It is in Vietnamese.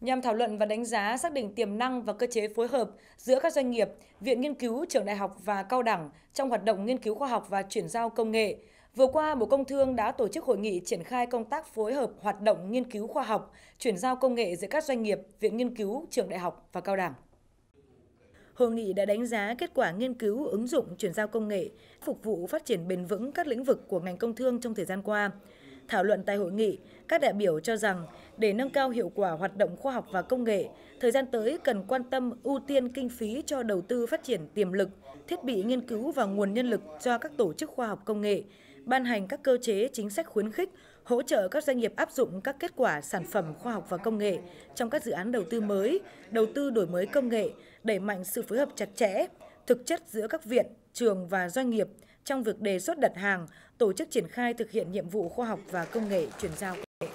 nhằm thảo luận và đánh giá xác định tiềm năng và cơ chế phối hợp giữa các doanh nghiệp, viện nghiên cứu, trường đại học và cao đẳng trong hoạt động nghiên cứu khoa học và chuyển giao công nghệ. Vừa qua, Bộ Công Thương đã tổ chức hội nghị triển khai công tác phối hợp hoạt động nghiên cứu khoa học, chuyển giao công nghệ giữa các doanh nghiệp, viện nghiên cứu, trường đại học và cao đẳng. Hội nghị đã đánh giá kết quả nghiên cứu ứng dụng chuyển giao công nghệ phục vụ phát triển bền vững các lĩnh vực của ngành công thương trong thời gian qua. Thảo luận tại hội nghị, các đại biểu cho rằng để nâng cao hiệu quả hoạt động khoa học và công nghệ, thời gian tới cần quan tâm ưu tiên kinh phí cho đầu tư phát triển tiềm lực, thiết bị nghiên cứu và nguồn nhân lực cho các tổ chức khoa học công nghệ, ban hành các cơ chế chính sách khuyến khích, hỗ trợ các doanh nghiệp áp dụng các kết quả sản phẩm khoa học và công nghệ trong các dự án đầu tư mới, đầu tư đổi mới công nghệ, đẩy mạnh sự phối hợp chặt chẽ, thực chất giữa các viện, trường và doanh nghiệp – trong việc đề xuất đặt hàng, tổ chức triển khai thực hiện nhiệm vụ khoa học và công nghệ chuyển giao công nghệ.